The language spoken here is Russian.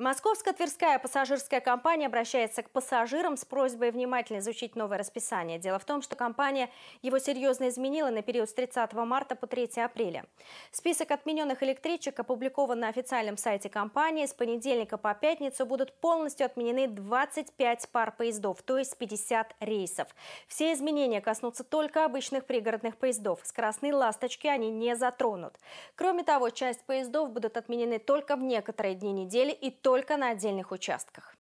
Московско-Тверская пассажирская компания обращается к пассажирам с просьбой внимательно изучить новое расписание. Дело в том, что компания его серьезно изменила на период с 30 марта по 3 апреля. Список отмененных электричек опубликован на официальном сайте компании. С понедельника по пятницу будут полностью отменены 25 пар поездов, то есть 50 рейсов. Все изменения коснутся только обычных пригородных поездов. Скоростные «Ласточки» они не затронут. Кроме того, часть поездов будут отменены только в некоторые дни недели и только только на отдельных участках.